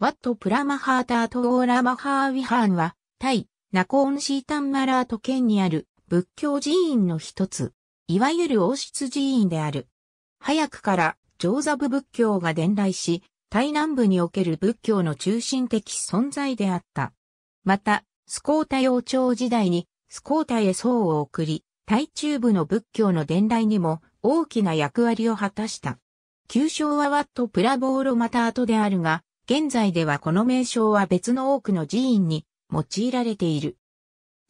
ワット・プラマハータート・オーラ・マハー・ウィハーンは、タイ、ナコーン・シータンマラート県にある仏教寺院の一つ、いわゆる王室寺院である。早くから、上座部仏教が伝来し、タイ南部における仏教の中心的存在であった。また、スコータ王朝時代に、スコータへ僧を送り、タイ中部の仏教の伝来にも大きな役割を果たした。旧称はワット・プラボーロ・マタートであるが、現在ではこの名称は別の多くの寺院に用いられている。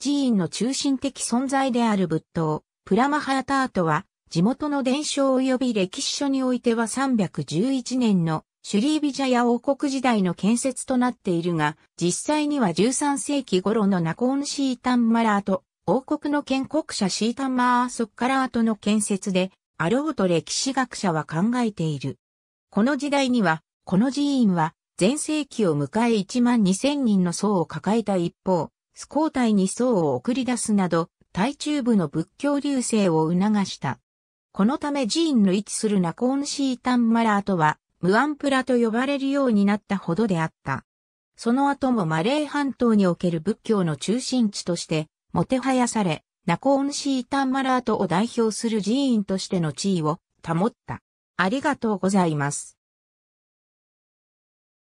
寺院の中心的存在である仏塔、プラマハータートは、地元の伝承及び歴史書においては311年のシュリービジャヤ王国時代の建設となっているが、実際には13世紀頃のナコーンシータンマラート、王国の建国者シータンマーソッカラートの建設で、あろうと歴史学者は考えている。この時代には、この寺院は全盛期を迎え1万2000人の僧を抱えた一方、スコータイに僧を送り出すなど、対中部の仏教流星を促した。このため寺院の位置するナコーンシータンマラーとは、ムアンプラと呼ばれるようになったほどであった。その後もマレー半島における仏教の中心地として、もてはやされ、ナコーンシータンマラートを代表する寺院としての地位を保った。ありがとうございます。